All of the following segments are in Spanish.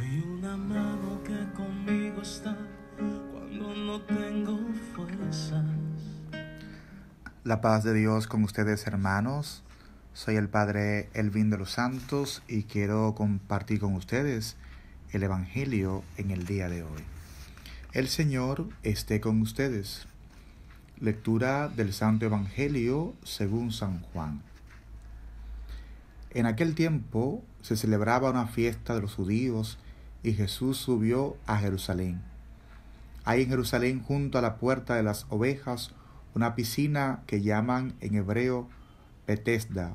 Hay una mano que conmigo está cuando no tengo fuerzas. La paz de Dios con ustedes hermanos. Soy el Padre Elvin de los Santos y quiero compartir con ustedes el Evangelio en el día de hoy. El Señor esté con ustedes. Lectura del Santo Evangelio según San Juan. En aquel tiempo se celebraba una fiesta de los judíos y Jesús subió a Jerusalén. Hay en Jerusalén junto a la puerta de las ovejas una piscina que llaman en hebreo Bethesda.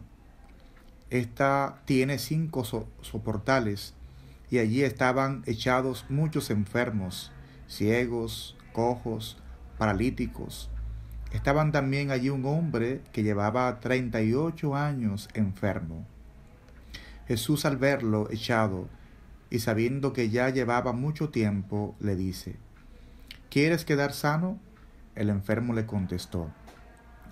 Esta tiene cinco soportales y allí estaban echados muchos enfermos, ciegos, cojos, paralíticos. Estaban también allí un hombre que llevaba 38 años enfermo. Jesús al verlo echado y sabiendo que ya llevaba mucho tiempo, le dice, ¿Quieres quedar sano? El enfermo le contestó,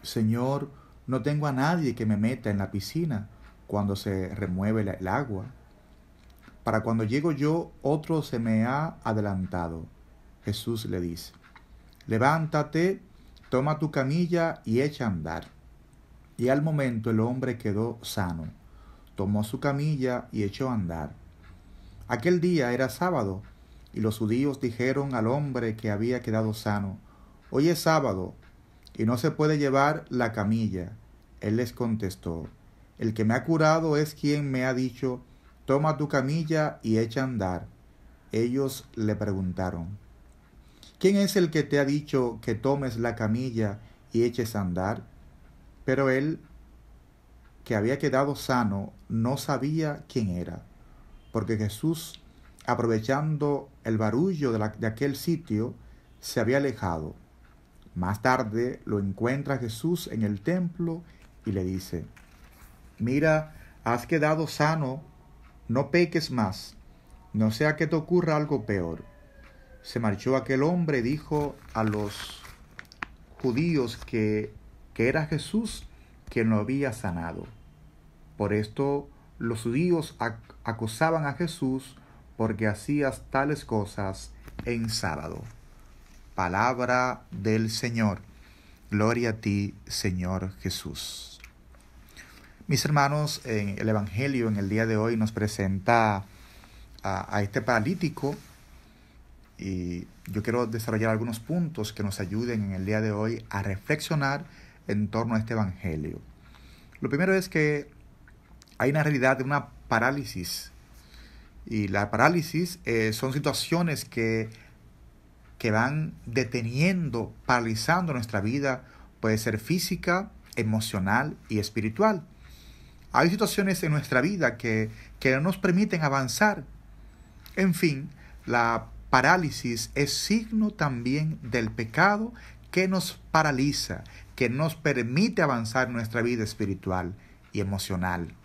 Señor, no tengo a nadie que me meta en la piscina cuando se remueve el agua. Para cuando llego yo, otro se me ha adelantado. Jesús le dice, levántate, toma tu camilla y echa a andar. Y al momento el hombre quedó sano, tomó su camilla y echó a andar Aquel día era sábado, y los judíos dijeron al hombre que había quedado sano, Hoy es sábado, y no se puede llevar la camilla. Él les contestó, El que me ha curado es quien me ha dicho, Toma tu camilla y echa a andar. Ellos le preguntaron, ¿quién es el que te ha dicho que tomes la camilla y eches a andar? Pero él, que había quedado sano, no sabía quién era porque Jesús, aprovechando el barullo de, aquel sitio, se había alejado. Más tarde lo encuentra Jesús en el templo y le dice, mira, has quedado sano, no peques más, no sea que te ocurra algo peor. Se marchó aquel hombre, y dijo a los judíos que, que era Jesús quien lo había sanado. Por esto los judíos acosaban a Jesús porque hacías tales cosas en sábado. Palabra del Señor. Gloria a ti, Señor Jesús. Mis hermanos, en el Evangelio en el día de hoy nos presenta a, a este paralítico y yo quiero desarrollar algunos puntos que nos ayuden en el día de hoy a reflexionar en torno a este Evangelio. Lo primero es que hay una realidad de una parálisis. Y la parálisis eh, son situaciones que, que van deteniendo, paralizando nuestra vida. Puede ser física, emocional y espiritual. Hay situaciones en nuestra vida que, que no nos permiten avanzar. En fin, la parálisis es signo también del pecado que nos paraliza, que nos permite avanzar en nuestra vida espiritual y emocional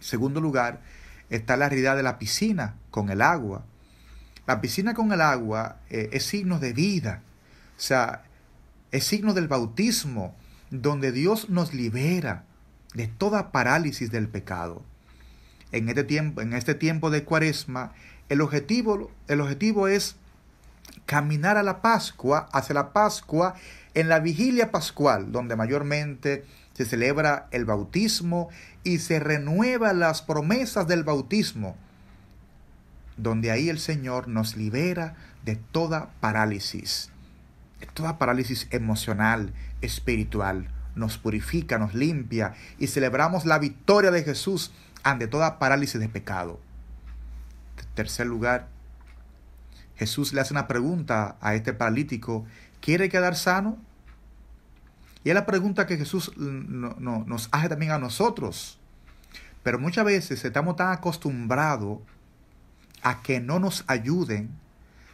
segundo lugar, está la realidad de la piscina con el agua. La piscina con el agua eh, es signo de vida, o sea, es signo del bautismo, donde Dios nos libera de toda parálisis del pecado. En este tiempo, en este tiempo de cuaresma, el objetivo, el objetivo es caminar a la Pascua, hacia la Pascua, en la vigilia pascual, donde mayormente se celebra el bautismo y se renueva las promesas del bautismo, donde ahí el Señor nos libera de toda parálisis, de toda parálisis emocional, espiritual, nos purifica, nos limpia y celebramos la victoria de Jesús ante toda parálisis de pecado. En tercer lugar, Jesús le hace una pregunta a este paralítico, ¿quiere quedar sano? Y es la pregunta que Jesús mm, nos hace también a nosotros. Pero muchas veces estamos tan acostumbrados a que no nos ayuden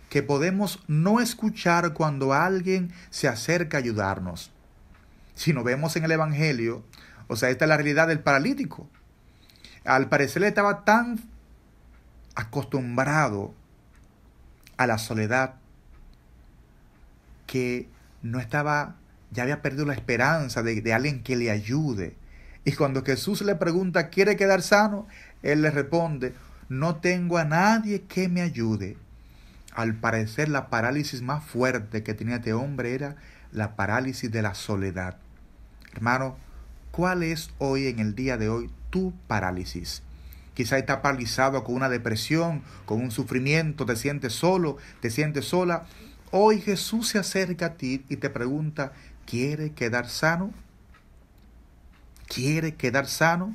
que podemos no escuchar cuando alguien se acerca a ayudarnos. Si nos vemos en el Evangelio, o sea, esta es la realidad del paralítico. Al parecer estaba tan acostumbrado a la soledad que no estaba ya había perdido la esperanza de, alguien que le ayude. Y cuando Jesús le pregunta, ¿quiere quedar sano? Él le responde, no tengo a nadie que me ayude. Al parecer la parálisis más fuerte que tenía este hombre era la parálisis de la soledad. Hermano, ¿cuál es hoy en el día de hoy tu parálisis? Quizá está paralizado con una depresión, con un sufrimiento, te sientes solo, te sientes sola. Hoy Jesús se acerca a ti y te pregunta, quiere quedar sano, quiere quedar sano,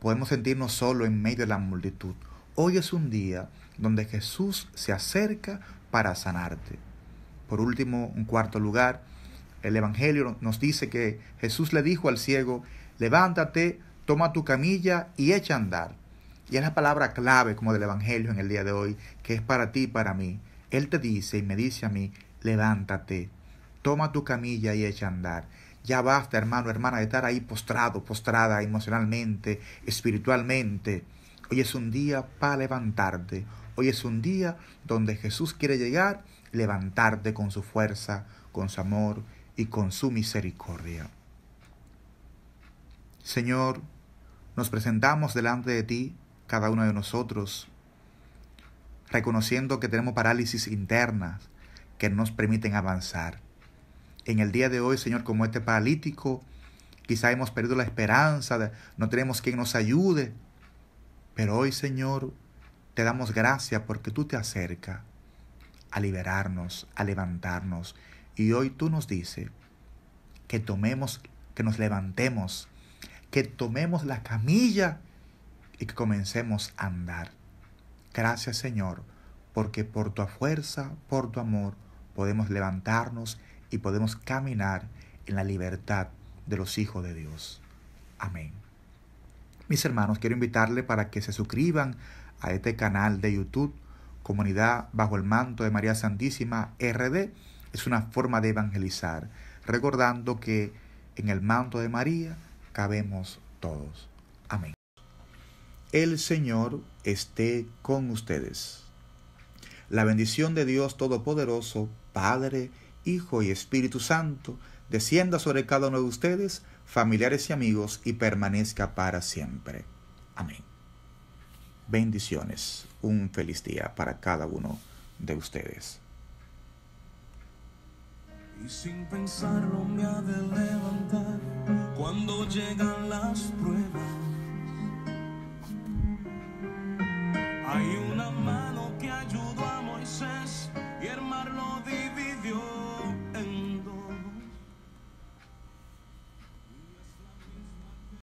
podemos sentirnos solo en medio de la multitud. Hoy es un día donde Jesús se acerca para sanarte. Por último, en cuarto lugar, el Evangelio nos dice que Jesús le dijo al ciego, levántate, toma tu camilla y echa a andar. Y es la palabra clave como del Evangelio en el día de hoy, que es para ti y para mí. Él te dice y me dice a mí, levántate, toma tu camilla y echa a andar. Ya basta, hermano, hermana, de estar ahí postrado, postrada emocionalmente, espiritualmente. Hoy es un día para levantarte. Hoy es un día donde Jesús quiere llegar, levantarte con su fuerza, con su amor y con su misericordia. Señor, nos presentamos delante de ti, cada uno de nosotros, reconociendo que tenemos parálisis internas que nos permiten avanzar en el día de hoy, Señor, como este paralítico. Quizá hemos perdido la esperanza, no tenemos quien nos ayude. Pero hoy, Señor, te damos gracias porque tú te acercas a liberarnos, a levantarnos. Y hoy tú nos dices que tomemos, que nos levantemos, que tomemos la camilla y que comencemos a andar. Gracias, Señor, porque por tu fuerza, por tu amor, podemos levantarnos y podemos caminar en la libertad de los hijos de Dios. Amén. Mis hermanos, quiero invitarle para que se suscriban a este canal de YouTube, Comunidad Bajo el Manto de María Santísima RD. Es una forma de evangelizar, recordando que en el manto de María cabemos todos. Amén. El Señor esté con ustedes. La bendición de Dios Todopoderoso, Padre, Hijo y Espíritu Santo, descienda sobre cada uno de ustedes, familiares y amigos, y permanezca para siempre. Amén. Bendiciones. Un feliz día para cada uno de ustedes. Y sin pensarlo me ha de levantar cuando llegan las pruebas